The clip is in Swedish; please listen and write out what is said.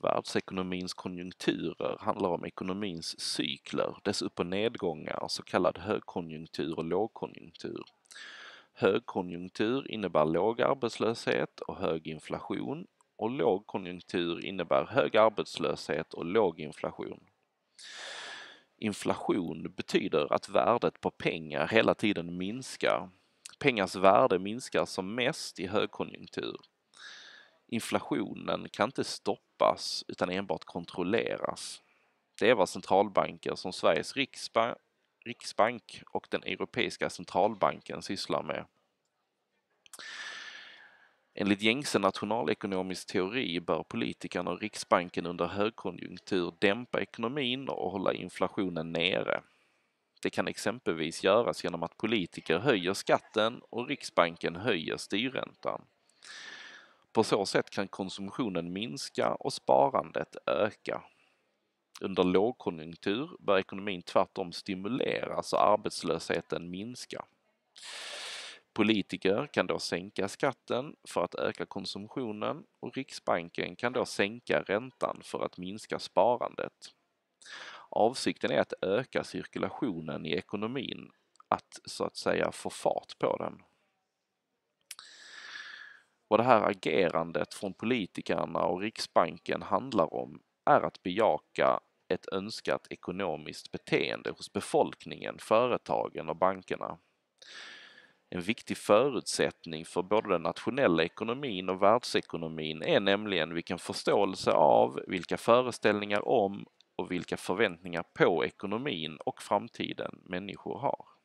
Världsekonomins konjunkturer handlar om ekonomins cykler, dess upp och nedgångar, så kallad högkonjunktur och lågkonjunktur. Högkonjunktur innebär låg arbetslöshet och hög inflation och lågkonjunktur innebär hög arbetslöshet och låg inflation. Inflation betyder att värdet på pengar hela tiden minskar. Pengars värde minskar som mest i högkonjunktur. Inflationen kan inte stoppas utan enbart kontrolleras. Det är vad centralbanker som Sveriges riksbank, riksbank och den Europeiska centralbanken sysslar med. Enligt gängse nationalekonomisk teori bör politikerna och Riksbanken under högkonjunktur dämpa ekonomin och hålla inflationen nere. Det kan exempelvis göras genom att politiker höjer skatten och Riksbanken höjer styrräntan. På så sätt kan konsumtionen minska och sparandet öka. Under lågkonjunktur bör ekonomin tvärtom stimuleras och arbetslösheten minska. Politiker kan då sänka skatten för att öka konsumtionen och Riksbanken kan då sänka räntan för att minska sparandet. Avsikten är att öka cirkulationen i ekonomin, att så att säga få fart på den. Vad det här agerandet från politikerna och Riksbanken handlar om är att bejaka ett önskat ekonomiskt beteende hos befolkningen, företagen och bankerna. En viktig förutsättning för både den nationella ekonomin och världsekonomin är nämligen vilken förståelse av, vilka föreställningar om och vilka förväntningar på ekonomin och framtiden människor har.